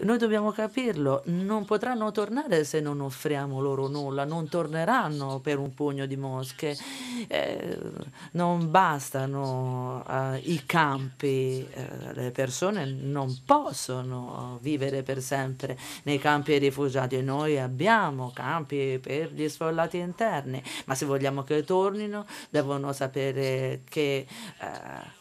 Noi dobbiamo capirlo, non potranno tornare se non offriamo loro nulla, non torneranno per un pugno di mosche, eh, non bastano eh, i campi, eh, le persone non possono vivere per sempre nei campi rifugiati, noi abbiamo campi per gli sfollati interni, ma se vogliamo che tornino devono sapere che... Eh,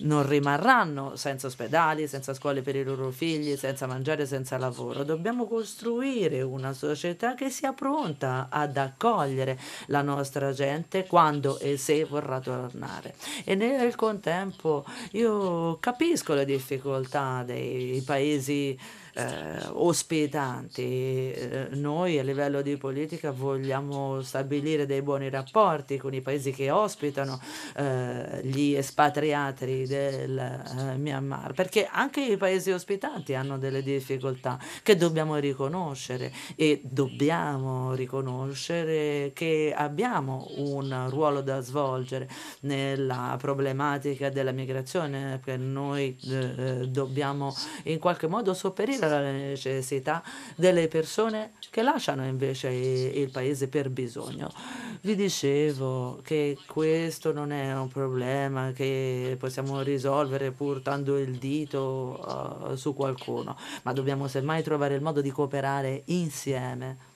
non rimarranno senza ospedali, senza scuole per i loro figli, senza mangiare, senza lavoro. Dobbiamo costruire una società che sia pronta ad accogliere la nostra gente quando e se vorrà tornare. E nel contempo io capisco le difficoltà dei paesi eh, ospitanti. Eh, noi a livello di politica vogliamo stabilire dei buoni rapporti con i paesi che ospitano eh, gli espatriati del eh, Myanmar, perché anche i paesi ospitanti hanno delle difficoltà che dobbiamo riconoscere e dobbiamo riconoscere che abbiamo un ruolo da svolgere nella problematica della migrazione, perché noi eh, dobbiamo in qualche modo sopperire c'è la necessità delle persone che lasciano invece il paese per bisogno. Vi dicevo che questo non è un problema che possiamo risolvere portando il dito uh, su qualcuno, ma dobbiamo semmai trovare il modo di cooperare insieme